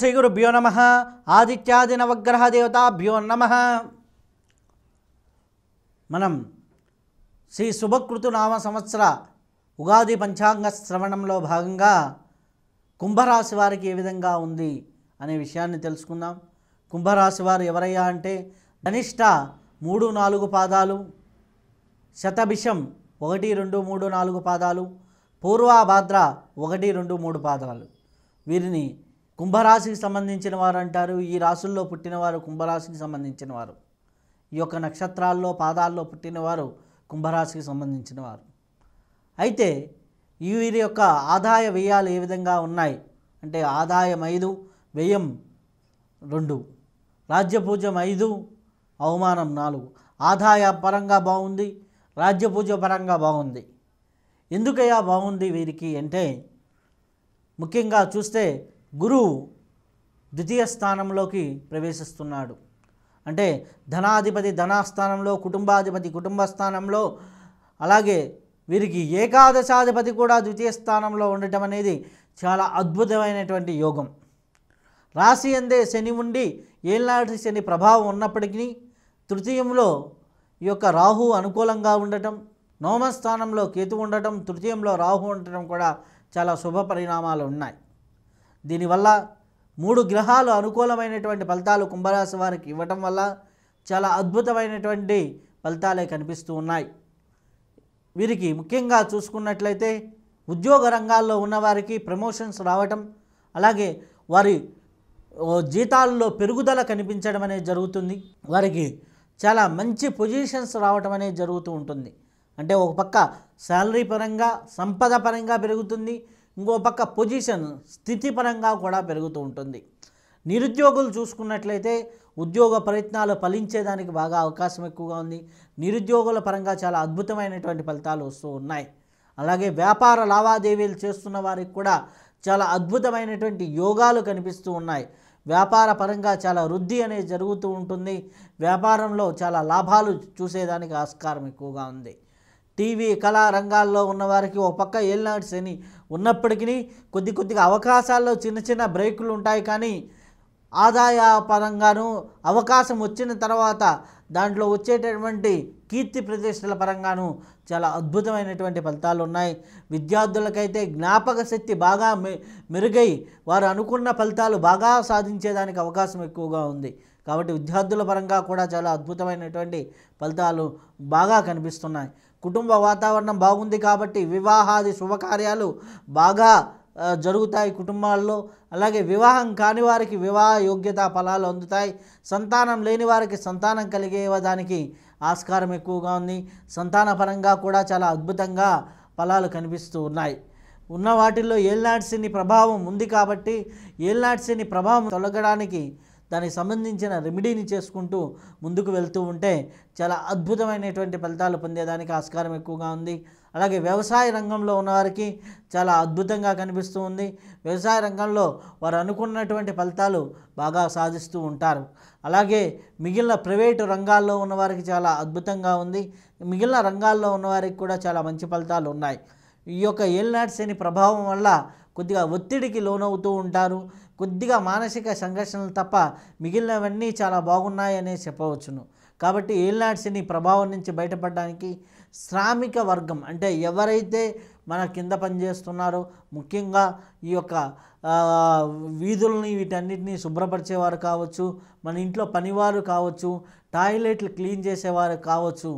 శ్రీ గురుభ్యో నమ ఆదిత్యాది నవగ్రహ దేవతాభ్యో నమ మనం శ్రీ శుభకృతు నామ సంవత్సర ఉగాది పంచాంగ శ్రవణంలో భాగంగా కుంభరాశి వారికి ఏ విధంగా ఉంది అనే విషయాన్ని తెలుసుకుందాం కుంభరాశి వారు ఎవరయ్యా అంటే ధనిష్ట మూడు నాలుగు పాదాలు శతభిషం ఒకటి రెండు మూడు నాలుగు పాదాలు పూర్వాభాద్ర ఒకటి రెండు మూడు పాదాలు వీరిని కుంభరాశికి సంబంధించిన వారు అంటారు ఈ రాసుల్లో పుట్టినవారు కుంభరాశికి సంబంధించిన వారు ఈ యొక్క నక్షత్రాల్లో పాదాల్లో పుట్టినవారు కుంభరాశికి సంబంధించిన వారు అయితే వీరి యొక్క ఆదాయ వ్యయాలు ఏ విధంగా ఉన్నాయి అంటే ఆదాయం ఐదు వ్యయం రెండు రాజ్యపూజం ఐదు అవమానం నాలుగు ఆదాయ పరంగా బాగుంది రాజ్యపూజ పరంగా బాగుంది ఎందుకయ్యా బాగుంది వీరికి అంటే ముఖ్యంగా చూస్తే గురువు ద్వితీయ స్థానంలోకి ప్రవేశిస్తున్నాడు అంటే ధనాధిపతి ధనాస్థానంలో కుటుంబాధిపతి కుటుంబ స్థానంలో అలాగే వీరికి ఏకాదశాధిపతి కూడా ద్వితీయ స్థానంలో ఉండటం అనేది చాలా అద్భుతమైనటువంటి యోగం రాశి అందే శని ఉండి ఏళ్ళనాటి శని ప్రభావం ఉన్నప్పటికీ తృతీయంలో ఈ యొక్క రాహు అనుకూలంగా ఉండటం నవమ స్థానంలో కేతు ఉండటం తృతీయంలో రాహు ఉండటం కూడా చాలా శుభ పరిణామాలు ఉన్నాయి దీనివల్ల మూడు గ్రహాలు అనుకూలమైనటువంటి ఫలితాలు కుంభరాశి వారికి ఇవ్వటం వల్ల చాలా అద్భుతమైనటువంటి ఫలితాలే కనిపిస్తూ ఉన్నాయి వీరికి ముఖ్యంగా చూసుకున్నట్లయితే ఉద్యోగ రంగాల్లో ఉన్నవారికి ప్రమోషన్స్ రావటం అలాగే వారి జీతాల్లో పెరుగుదల కనిపించడం అనేది జరుగుతుంది వారికి చాలా మంచి పొజిషన్స్ రావటం అనేది జరుగుతూ ఉంటుంది అంటే ఒక పక్క శాలరీ పరంగా సంపద పరంగా పెరుగుతుంది ఇంకో పక్క పొజిషన్ స్థితిపరంగా కూడా పెరుగుతూ ఉంటుంది నిరుద్యోగులు చూసుకున్నట్లయితే ఉద్యోగ ప్రయత్నాలు ఫలించేదానికి బాగా అవకాశం ఎక్కువగా ఉంది నిరుద్యోగుల పరంగా చాలా అద్భుతమైనటువంటి ఫలితాలు వస్తూ ఉన్నాయి అలాగే వ్యాపార లావాదేవీలు చేస్తున్న వారికి కూడా చాలా అద్భుతమైనటువంటి యోగాలు కనిపిస్తూ ఉన్నాయి వ్యాపార పరంగా చాలా వృద్ధి అనేది జరుగుతూ ఉంటుంది వ్యాపారంలో చాలా లాభాలు చూసేదానికి ఆస్కారం ఎక్కువగా ఉంది టీవీ కళారంగాల్లో ఉన్నవారికి ఒక పక్క ఏలినాటి శని ఉన్నప్పటికీ కొద్ది కొద్దిగా అవకాశాల్లో చిన్న చిన్న బ్రేకులు ఉంటాయి కానీ ఆదాయ పరంగాను అవకాశం వచ్చిన తర్వాత దాంట్లో వచ్చేటటువంటి కీర్తి ప్రతిష్టల పరంగాను చాలా అద్భుతమైనటువంటి ఫలితాలు ఉన్నాయి విద్యార్థులకైతే జ్ఞాపక శక్తి బాగా మెరుగై వారు అనుకున్న ఫలితాలు బాగా సాధించేదానికి అవకాశం ఎక్కువగా ఉంది కాబట్టి విద్యార్థుల పరంగా కూడా చాలా అద్భుతమైనటువంటి ఫలితాలు బాగా కనిపిస్తున్నాయి కుటుంబ వాతావరణం బాగుంది కాబట్టి వివాహాది శుభకార్యాలు బాగా జరుగుతాయి కుటుంబాల్లో అలాగే వివాహం కాని వారికి వివాహ యోగ్యత ఫలాలు అందుతాయి సంతానం లేని వారికి సంతానం కలిగే దానికి ఆస్కారం ఎక్కువగా ఉంది సంతాన పరంగా కూడా చాలా అద్భుతంగా ఫలాలు కనిపిస్తూ ఉన్నాయి ఉన్న వాటిల్లో ఏల్నాడ్సిని ప్రభావం ఉంది కాబట్టి ఏల్నాడ్సిని ప్రభావం తొలగడానికి దానికి సంబంధించిన రెమెడీని చేసుకుంటూ ముందుకు వెళ్తూ ఉంటే చాలా అద్భుతమైనటువంటి ఫలితాలు పొందేదానికి ఆస్కారం ఎక్కువగా ఉంది అలాగే వ్యవసాయ రంగంలో ఉన్నవారికి చాలా అద్భుతంగా కనిపిస్తూ ఉంది వ్యవసాయ రంగంలో వారు అనుకున్నటువంటి ఫలితాలు బాగా సాధిస్తూ ఉంటారు అలాగే మిగిలిన ప్రైవేటు రంగాల్లో ఉన్నవారికి చాలా అద్భుతంగా ఉంది మిగిలిన రంగాల్లో ఉన్నవారికి కూడా చాలా మంచి ఫలితాలు ఉన్నాయి ఈ యొక్క ఏల్నాట్స్ అని ప్రభావం వల్ల కొద్దిగా ఒత్తిడికి లోనవుతూ ఉంటారు కొద్దిగా మానసిక సంఘర్షణలు తప్ప మిగిలినవన్నీ చాలా బాగున్నాయనే చెప్పవచ్చును కాబట్టి ఏలినాటి ప్రభావం నుంచి బయటపడడానికి శ్రామిక వర్గం అంటే ఎవరైతే మన కింద పనిచేస్తున్నారో ముఖ్యంగా ఈ యొక్క వీధులని వీటన్నిటినీ శుభ్రపరిచేవారు కావచ్చు మన ఇంట్లో పనివారు కావచ్చు టాయిలెట్లు క్లీన్ చేసేవారు కావచ్చు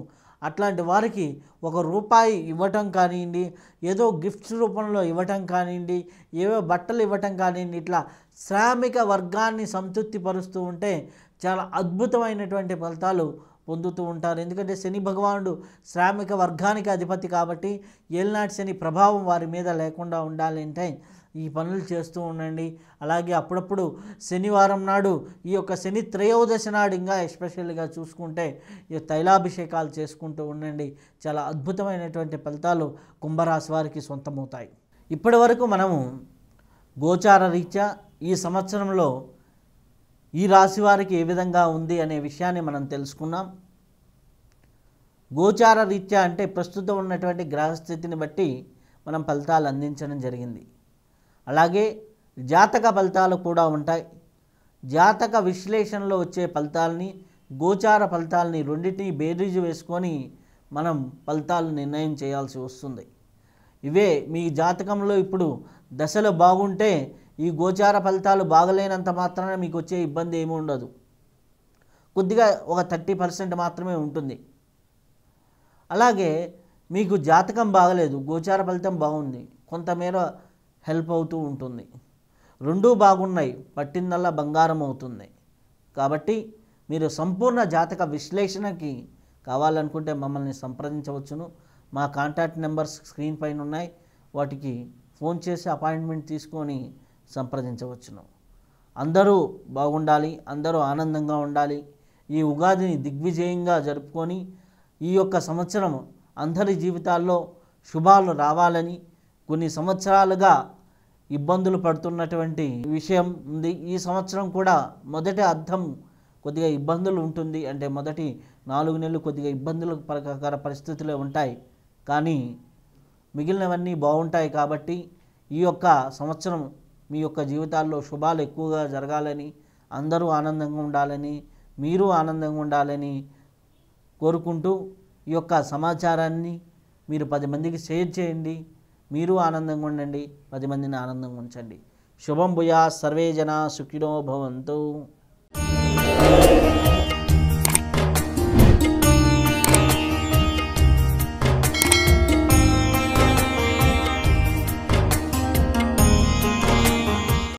అట్లాంటి వారికి ఒక రూపాయి ఇవ్వటం కానివ్వండి ఏదో గిఫ్ట్స్ రూపంలో ఇవ్వటం కానివ్వండి ఏవో బట్టలు ఇవ్వటం కానివ్వండి ఇట్లా శ్రామిక వర్గాన్ని సంతృప్తిపరుస్తూ ఉంటే చాలా అద్భుతమైనటువంటి ఫలితాలు పొందుతూ ఉంటారు ఎందుకంటే శని భగవానుడు శ్రామిక వర్గానికి అధిపతి కాబట్టి ఏలినాటి శని ప్రభావం వారి మీద లేకుండా ఉండాలంటే ఈ పనులు చేస్తూ ఉండండి అలాగే అప్పుడప్పుడు శనివారం నాడు ఈ యొక్క శని త్రయోదశి నాడు ఇంకా ఎస్పెషల్గా చూసుకుంటే ఈ తైలాభిషేకాలు చేసుకుంటూ ఉండండి చాలా అద్భుతమైనటువంటి ఫలితాలు కుంభరాశి వారికి సొంతమవుతాయి ఇప్పటి వరకు మనము గోచార రీత్యా ఈ సంవత్సరంలో ఈ రాశి వారికి ఏ విధంగా ఉంది అనే విషయాన్ని మనం తెలుసుకున్నాం గోచార రీత్యా అంటే ప్రస్తుతం ఉన్నటువంటి గ్రహస్థితిని బట్టి మనం ఫలితాలు అందించడం జరిగింది అలాగే జాతక ఫలితాలు కూడా ఉంటాయి జాతక విశ్లేషణలో వచ్చే ఫలితాలని గోచార ఫలితాలని రెండింటిని బేరీజు వేసుకొని మనం ఫలితాలు నిర్ణయం చేయాల్సి వస్తుంది ఇవే మీ జాతకంలో ఇప్పుడు దశలు బాగుంటే ఈ గోచార ఫలితాలు బాగలేనంత మాత్రాన మీకు వచ్చే ఇబ్బంది ఏమి ఉండదు కొద్దిగా ఒక థర్టీ పర్సెంట్ మాత్రమే ఉంటుంది అలాగే మీకు జాతకం బాగలేదు గోచార ఫలితం బాగుంది కొంతమేర హెల్ప్ అవుతూ ఉంటుంది రెండూ బాగున్నాయి పట్టిందల్లా బంగారం అవుతుంది కాబట్టి మీరు సంపూర్ణ జాతక విశ్లేషణకి కావాలనుకుంటే మమ్మల్ని సంప్రదించవచ్చును మా కాంటాక్ట్ నెంబర్స్ స్క్రీన్ పైన ఉన్నాయి వాటికి ఫోన్ చేసి అపాయింట్మెంట్ తీసుకొని సంప్రదించవచ్చును అందరూ బాగుండాలి అందరూ ఆనందంగా ఉండాలి ఈ ఉగాదిని దిగ్విజయంగా జరుపుకొని ఈ యొక్క సంవత్సరం అందరి జీవితాల్లో శుభాలు రావాలని కొన్ని సంవత్సరాలుగా ఇబ్బందులు పడుతున్నటువంటి విషయం ఉంది ఈ సంవత్సరం కూడా మొదటి అర్థం కొద్దిగా ఇబ్బందులు ఉంటుంది అంటే మొదటి నాలుగు నెలలు కొద్దిగా ఇబ్బందుల ప్రకార పరిస్థితులే ఉంటాయి కానీ మిగిలినవన్నీ బాగుంటాయి కాబట్టి ఈ యొక్క సంవత్సరం మీ యొక్క జీవితాల్లో శుభాలు ఎక్కువగా జరగాలని అందరూ ఆనందంగా ఉండాలని మీరు ఆనందంగా ఉండాలని కోరుకుంటూ ఈ యొక్క సమాచారాన్ని మీరు పది మందికి షేర్ చేయండి మీరు ఆనందంగా ఉండండి పది మందిని ఆనందంగా ఉంచండి శుభం భుయా సర్వే జన సుఖినో భవంతు